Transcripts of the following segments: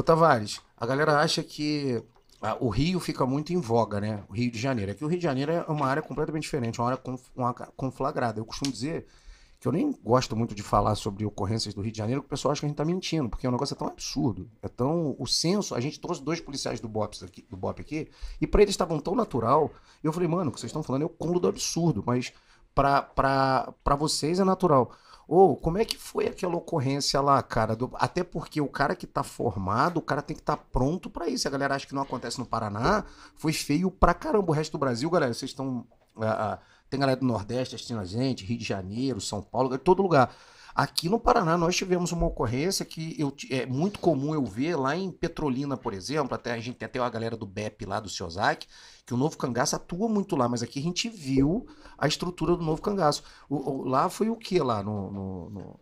Ô Tavares, a galera acha que a, ah, o Rio fica muito em voga, né? O Rio de Janeiro. Aqui é o Rio de Janeiro é uma área completamente diferente, uma área conf, uma, conflagrada. Eu costumo dizer que eu nem gosto muito de falar sobre ocorrências do Rio de Janeiro, que o pessoal acha que a gente tá mentindo, porque o é negócio é tão absurdo. É tão. O senso. a gente trouxe dois policiais do BOP aqui, do BOP aqui e para eles estavam tão natural. eu falei, mano, o que vocês estão falando é o cúmulo do absurdo, mas para vocês é natural. Ou oh, como é que foi aquela ocorrência lá, cara? Do... Até porque o cara que tá formado, o cara tem que estar tá pronto para isso. A galera acha que não acontece no Paraná. Foi feio pra caramba. O resto do Brasil, galera, vocês estão. Ah, ah, tem galera do Nordeste assistindo a gente, Rio de Janeiro, São Paulo, é todo lugar. Aqui no Paraná nós tivemos uma ocorrência que eu, é muito comum eu ver lá em Petrolina, por exemplo, até a gente tem até a galera do BEP lá do Ciozac, que o Novo Cangaço atua muito lá, mas aqui a gente viu a estrutura do Novo Cangaço. O, o, lá foi o que lá no... no, no...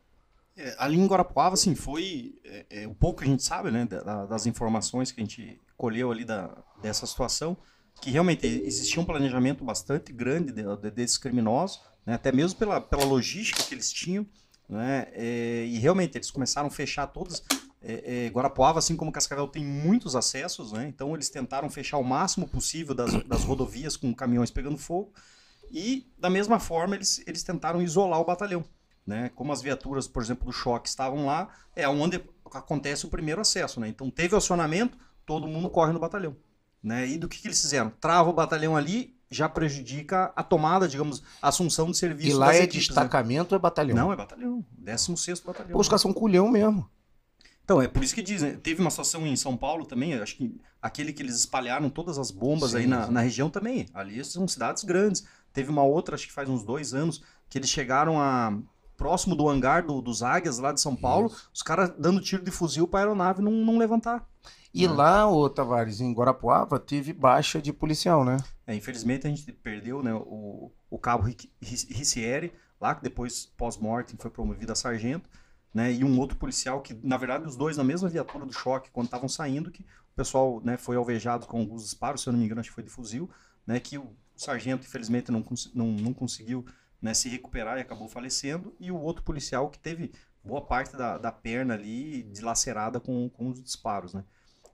É, ali em Guarapuava, assim, foi é, é, o pouco que a gente sabe, né, da, das informações que a gente colheu ali da, dessa situação, que realmente existia um planejamento bastante grande de, de, desses criminosos, né, até mesmo pela, pela logística que eles tinham, né? É, e realmente eles começaram a fechar todas. É, é, Guarapuava, assim como Cascavel, tem muitos acessos, né? então eles tentaram fechar o máximo possível das, das rodovias com caminhões pegando fogo. E da mesma forma eles, eles tentaram isolar o batalhão. Né? Como as viaturas, por exemplo, do choque estavam lá, é onde acontece o primeiro acesso. Né? Então teve acionamento, todo mundo corre no batalhão. Né? E do que, que eles fizeram? Trava o batalhão ali já prejudica a tomada, digamos, a assunção de serviço. E lá é equipes, né? destacamento né? ou é batalhão? Não, é batalhão. 16 batalhão. Pô, os caras são culhão mesmo. Então, é por isso que dizem. Teve uma situação em São Paulo também, acho que aquele que eles espalharam todas as bombas sim, aí na, na, região também. Ali são cidades grandes. Teve uma outra, acho que faz uns dois anos, que eles chegaram a próximo do hangar do, dos Águias, lá de São Paulo, Isso. os caras dando tiro de fuzil para a aeronave não, não levantar. E né? lá, o Tavares, em Guarapuava, teve baixa de policial, né? É, infelizmente a gente perdeu né, o, o cabo Ricieri, lá que depois, pós-morte, foi promovido a sargento, né? E um outro policial que, na verdade, os dois na mesma viatura do choque, quando estavam saindo, que o pessoal né, foi alvejado com alguns disparos, se eu não me engano, acho que foi de fuzil, né? Que o sargento, infelizmente, não, não, não conseguiu né, se recuperar e acabou falecendo, e o outro policial que teve boa parte da, da perna ali dilacerada com, com os disparos. Né?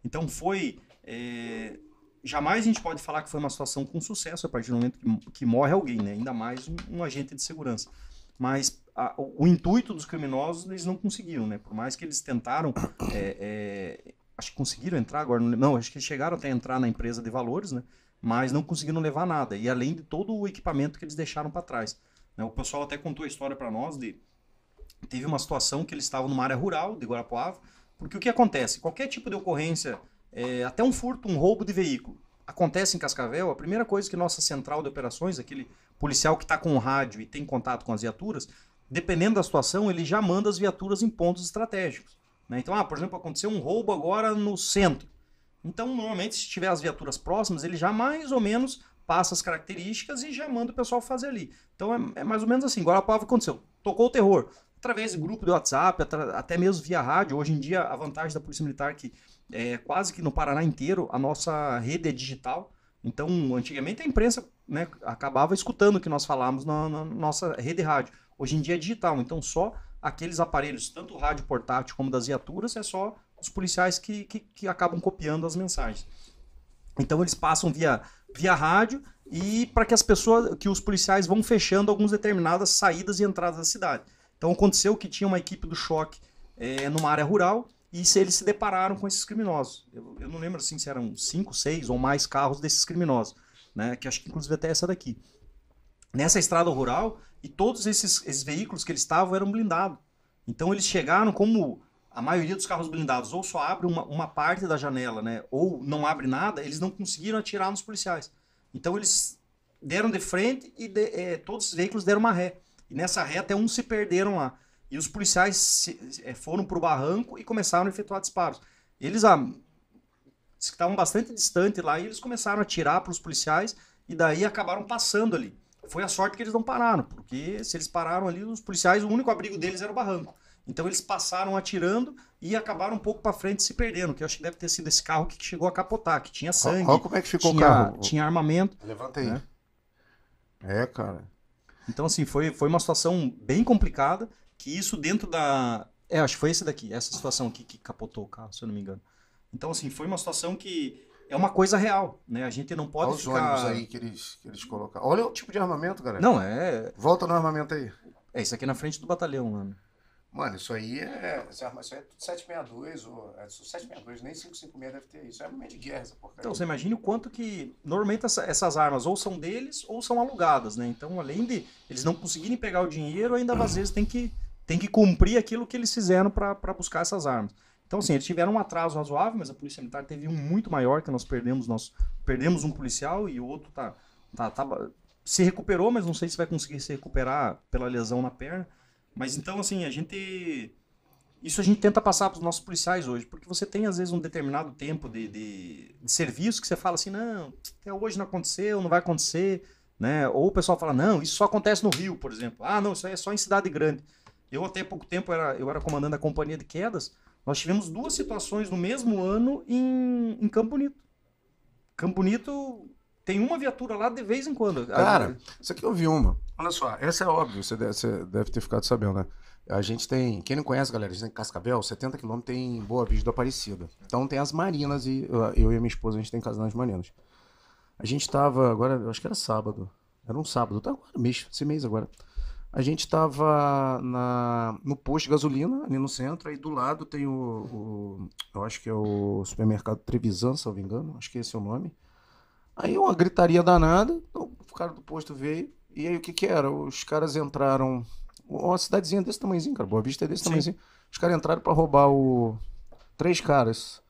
Então foi. É, jamais a gente pode falar que foi uma situação com sucesso a partir do momento que, que morre alguém, né? ainda mais um, um agente de segurança. Mas a, o, o, intuito dos criminosos eles não conseguiram, né? por mais que eles tentaram. É, é, acho que conseguiram entrar agora, não, não, acho que chegaram até entrar na empresa de valores, né? mas não conseguiram levar nada, e além de todo o equipamento que eles deixaram para trás. Né? O pessoal até contou a história para nós de teve uma situação que ele estava numa área rural de Guarapuava, porque o que acontece? Qualquer tipo de ocorrência, é, até um furto, um roubo de veículo, acontece em Cascavel, a primeira coisa que nossa central de operações, aquele policial que está com o rádio e tem contato com as viaturas, dependendo da situação, ele já manda as viaturas em pontos estratégicos. Né? Então, ah, por exemplo, aconteceu um roubo agora no centro. Então, normalmente, se tiver as viaturas próximas, ele já mais ou menos passa as características e já manda o pessoal fazer ali. Então é, é mais ou menos assim. a palavra aconteceu, tocou o terror. Através de grupo do WhatsApp, até mesmo via rádio. Hoje em dia, a vantagem da Polícia Militar é que é, quase que no Paraná inteiro a nossa rede é digital. Então, antigamente a imprensa né, acabava escutando o que nós falávamos na, na nossa rede rádio. Hoje em dia é digital, então só aqueles aparelhos, tanto o rádio portátil como das viaturas, é só os policiais que, que, que acabam copiando as mensagens. Então eles passam via, via rádio e para que as pessoas, que os policiais vão fechando algumas determinadas saídas e entradas da cidade. Então aconteceu que tinha uma equipe do choque é, numa área rural e se eles se depararam com esses criminosos. Eu, eu não lembro assim se eram cinco, seis ou mais carros desses criminosos, né? Que acho que inclusive até essa daqui. Nessa estrada rural e todos esses, esses veículos que eles estavam eram blindados. Então eles chegaram como a maioria dos carros blindados ou só abre uma, uma parte da janela, né? Ou não abre nada, eles não conseguiram atirar nos policiais. Então eles deram de frente e de, é, todos os veículos deram uma ré. E nessa ré até uns se perderam lá. E os policiais se, é, foram para o barranco e começaram a efetuar disparos. Eles ah, estavam bastante distante lá e eles começaram a atirar para os policiais e daí acabaram passando ali. Foi a sorte que eles não pararam, porque se eles pararam ali, os policiais, o único abrigo deles era o barranco. Então eles passaram atirando e acabaram um pouco para frente se perdendo, que eu acho que deve ter sido esse carro que chegou a capotar, que tinha sangue. Olha como é que ficou tinha, o carro. Tinha armamento. Levanta aí. Né? É, cara. Então, assim, foi, foi uma situação bem complicada, que isso dentro da... É, acho que foi esse daqui, essa situação aqui que capotou o carro, se eu não me engano. Então, assim, foi uma situação que é uma coisa real, né? A gente não pode Olha os ficar... ônibus aí que eles, que eles colocaram. Olha o tipo de armamento, galera. Não, é... Volta no armamento aí. É, isso aqui é na frente do batalhão, mano. Mano, isso aí é. isso é, aí é 762, ou. 762, nem 556 deve ter isso. É arma de guerra essa porcaria. Então, você imagina o quanto que. Normalmente essa, essas armas ou são deles ou são alugadas, né? Então, além de eles não conseguirem pegar o dinheiro, ainda às vezes tem que, tem que cumprir aquilo que eles fizeram para buscar essas armas. Então, assim, eles tiveram um atraso razoável, mas a Polícia Militar teve um muito maior, que nós perdemos, nós perdemos um policial e o outro tá, tá, tá, se recuperou, mas não sei se vai conseguir se recuperar pela lesão na perna. Mas então, assim, a gente. Isso a gente tenta passar para os nossos policiais hoje, porque você tem, às vezes, um determinado tempo de, de, de serviço que você fala assim: não, até hoje não aconteceu, não vai acontecer. Né? Ou o pessoal fala: não, isso só acontece no Rio, por exemplo. Ah, não, isso aí é só em cidade grande. Eu, até pouco tempo, era, eu era comandante da companhia de quedas. Nós tivemos duas situações no mesmo ano em, em Campo Bonito. Campo Bonito, tem uma viatura lá de vez em quando. Cara, isso aqui eu vi uma. Olha só, essa é óbvio, você deve, você deve ter ficado sabendo, né? A gente tem, quem não conhece, galera, a gente tem Cascavel, 70 quilômetros tem Boa Vista do Aparecida. Então tem as marinas e ah, eu e minha esposa, a gente tem casa nas marinas. A gente tava, agora, eu acho que era sábado. Era um sábado, tá agora, mês, esse mês agora. A gente tava na, no posto de gasolina, ali no centro, aí do lado tem o, o eu acho que é o supermercado Trevisan, se eu não me engano, acho que esse é o nome. Aí uma gritaria danada, o então cara do posto veio. E aí o que que era? Os caras entraram. Uma cidadezinha desse tamanhozinho, cara. Boa Vista é desse Sim. tamanhozinho. Os caras entraram para roubar o. Três caras.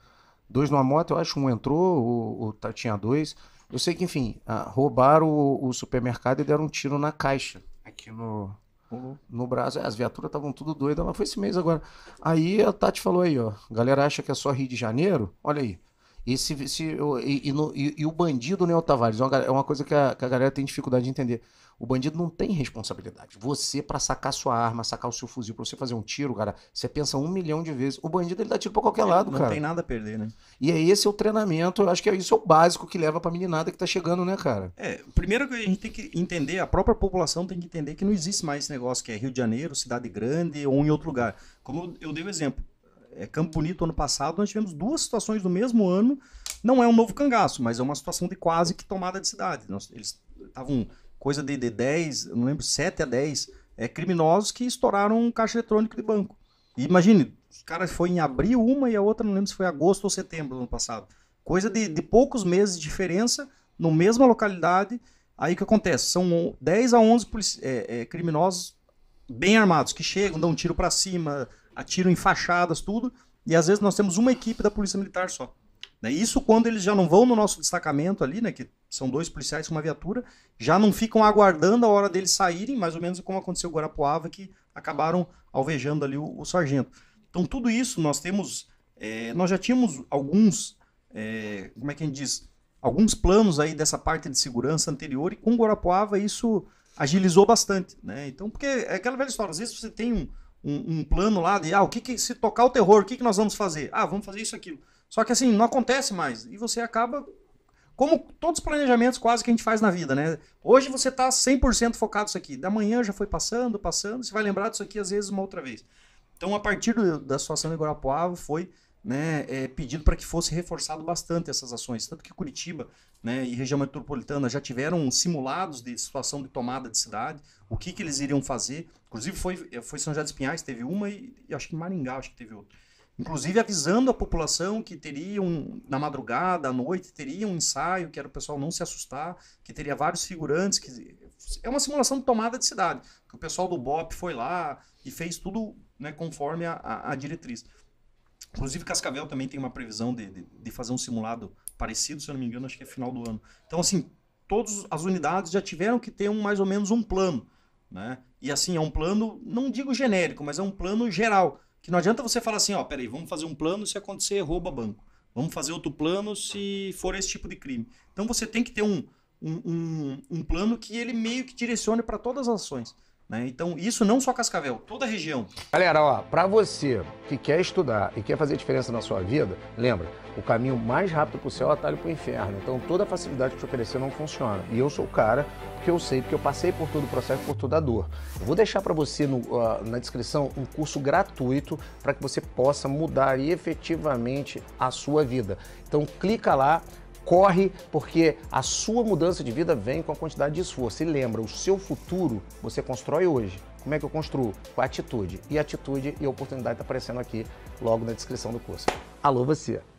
Dois numa moto, eu acho, um entrou, o, o tinha dois. Eu sei que, enfim, ah, roubaram o, o, supermercado e deram um tiro na caixa. Aqui no. Uhum. No braço, as viaturas estavam tudo doidas. Ela foi esse mês agora. Aí a Tati falou aí, ó. Galera acha que é só Rio de Janeiro? Olha aí. Esse, esse, e, e, no, e, e o bandido, Neo Tavares, é uma, é uma coisa que a, que a, galera tem dificuldade de entender. O bandido não tem responsabilidade. Você, para sacar sua arma, sacar o seu fuzil, para você fazer um tiro, cara, você pensa um milhão de vezes. O bandido, ele dá tiro para qualquer ele é, lado, não cara. Não tem nada a perder, né? E é esse é o treinamento, eu acho que é isso é o básico que leva a meninada que tá chegando, né, cara? É, primeiro que a gente tem que entender, a própria população tem que entender que não existe mais esse negócio que é Rio de Janeiro, cidade grande ou em outro lugar. Como eu, eu dei o um exemplo, é, Campo Bonito ano passado, nós tivemos duas situações do mesmo ano. Não é um novo cangaço, mas é uma situação de quase que tomada de cidade. Nós, eles estavam coisa de, de 10, não lembro, 7 a 10 é, criminosos que estouraram um caixa eletrônico de banco. E imagine, os caras foi em abril uma e a outra, não lembro se foi agosto ou setembro do ano passado. Coisa de, de poucos meses de diferença, no mesma localidade. Aí o que acontece? São 10 a 11 é, é, criminosos bem armados, que chegam, dão um tiro para cima, atiram em fachadas, tudo, e às vezes nós temos uma equipe da Polícia Militar só. Né? Isso quando eles já não vão no nosso destacamento ali, né, que são dois policiais com uma viatura, já não ficam aguardando a hora deles saírem, mais ou menos como aconteceu com Guarapuava, que acabaram alvejando ali o, o sargento. Então tudo isso nós temos, é, nós já tínhamos alguns, é, como é que a gente diz, alguns planos aí dessa parte de segurança anterior e com Guarapuava isso agilizou bastante, né? Então, porque é aquela velha história, às vezes você tem um, um, um, plano lá de ah, o que, que se tocar o terror, o que, que nós vamos fazer? Ah, vamos fazer isso aquilo. Só que assim, não acontece mais. E você acaba como todos os planejamentos quase que a gente faz na vida, né? Hoje você está 100% focado nisso aqui. Da manhã já foi passando, passando, você vai lembrar disso aqui às vezes uma outra vez. Então, a partir do, da situação de Guarapuava foi né, é, pedido para que fosse reforçado bastante essas ações. Tanto que Curitiba né, e região metropolitana já tiveram simulados de situação de tomada de cidade, o que, que eles iriam fazer. Inclusive, foi, foi São José dos Pinhais, teve uma, e, e acho que Maringá acho que teve outra. Inclusive avisando a população que teriam, na madrugada, à noite, teria um ensaio, que era o pessoal não se assustar, que teria vários figurantes. que É uma simulação de tomada de cidade, que o pessoal do BOP foi lá e fez tudo né, conforme a, a, a diretriz. Inclusive, Cascavel também tem uma previsão de, de, de, fazer um simulado parecido, se eu não me engano, acho que é final do ano. Então, assim, todas as unidades já tiveram que ter um, mais ou menos um plano. Né? E assim, é um plano, não digo genérico, mas é um plano geral. Que não adianta você falar assim, ó, peraí, vamos fazer um plano se acontecer rouba banco. Vamos fazer outro plano se for esse tipo de crime. Então você tem que ter um, um, um, um plano que ele meio que direcione para todas as ações. Né? Então, isso não só Cascavel, toda a região. Galera, ó, para você que quer estudar e quer fazer diferença na sua vida, lembra, o caminho mais rápido para o céu é o atalho para o inferno. Então, toda a facilidade que te oferecer não funciona. E eu sou o cara que eu sei, porque eu passei por todo o processo, por toda a dor. Eu vou deixar para você no, uh, na descrição um curso gratuito para que você possa mudar efetivamente a sua vida. Então, clica lá corre, porque a sua mudança de vida vem com a quantidade de esforço. E lembra, o seu futuro você constrói hoje. Como é que eu construo? Com a atitude. E atitude e oportunidade está aparecendo aqui logo na descrição do curso. Alô, você!